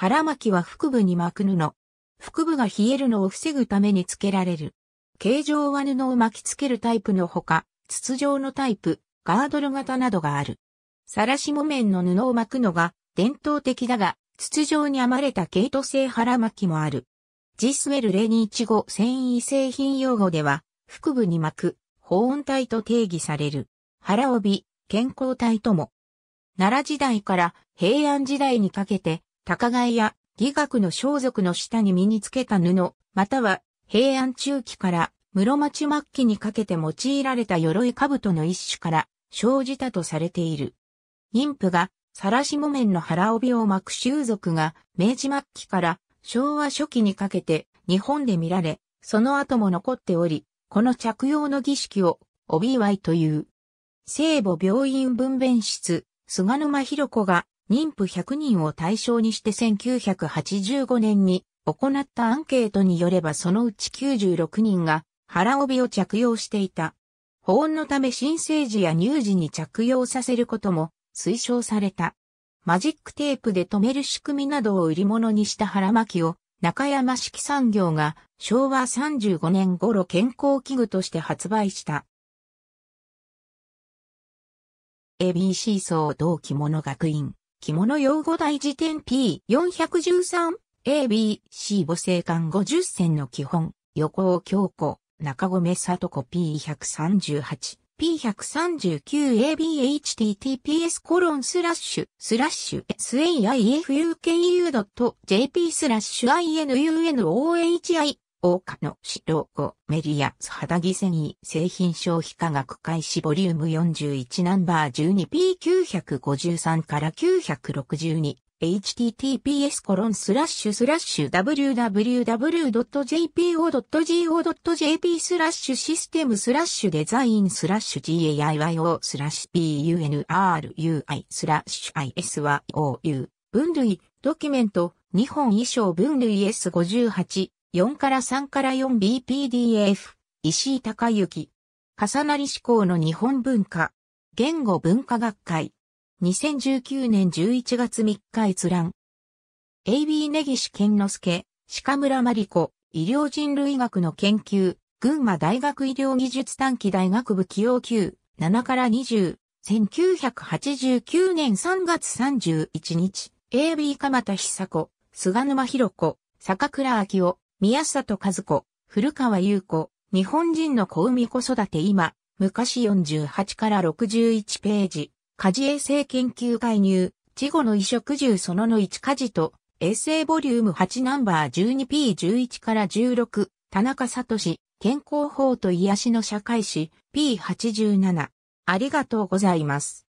腹巻きは腹部に巻く布。腹部が冷えるのを防ぐために付けられる。形状は布を巻きつけるタイプのほか、筒状のタイプ、ガードル型などがある。さらし木綿の布を巻くのが伝統的だが、筒状に編まれた毛糸製腹巻きもある。ジスウェル025繊維製品用語では、腹部に巻く、保温帯と定義される。腹帯、健康体とも。奈良時代から平安時代にかけて、高貝や義学の装束の下に身につけた布、または平安中期から室町末期にかけて用いられた鎧兜の一種から生じたとされている。妊婦が晒し木綿の腹帯を巻く習俗が明治末期から昭和初期にかけて日本で見られ、その後も残っており、この着用の儀式を帯祝いという。聖母病院分娩室、菅沼博子が妊婦100人を対象にして1985年に行ったアンケートによればそのうち96人が腹帯を着用していた。保温のため新生児や乳児に着用させることも推奨された。マジックテープで留める仕組みなどを売り物にした腹巻きを中山式産業が昭和35年頃健康器具として発売した。ABC 層同期物学院着物用語大辞典 P413、AB、C 母性感50選の基本、横尾京子、中込里子 P138、P139abhttps コロンスラッシュスラッシュ saifuku.jp スラッシュ inunohi 岡野指導語メディアス肌着繊維製品消費価格開始ボリューム41ナンバー 12P953 から962 https コロンスラッシュスラッシュ www.jpo.go.jp スラッシュシステムスラッシュデザインスラッシュ GAIYO スラッシュ BUNRUI スラッシュ ISYOU 分類ドキュメント日本衣装分類 S58 4から3から 4BPDF a、石井隆之。重なり思考の日本文化。言語文化学会。2019年11月3日閲覧。AB 根岸健之介、鹿村真理子、医療人類学の研究、群馬大学医療技術短期大学部起用級、7から20、1989年3月31日、AB 鎌田久子、菅沼博子、坂倉明夫、宮里和子、古川優子、日本人の子海子育て今、昔48から61ページ、家事衛生研究介入、事後の移植住そのの1家事と、衛生ボリューム8ナンバー 12P11 から16、田中里氏、健康法と癒しの社会史 P87。ありがとうございます。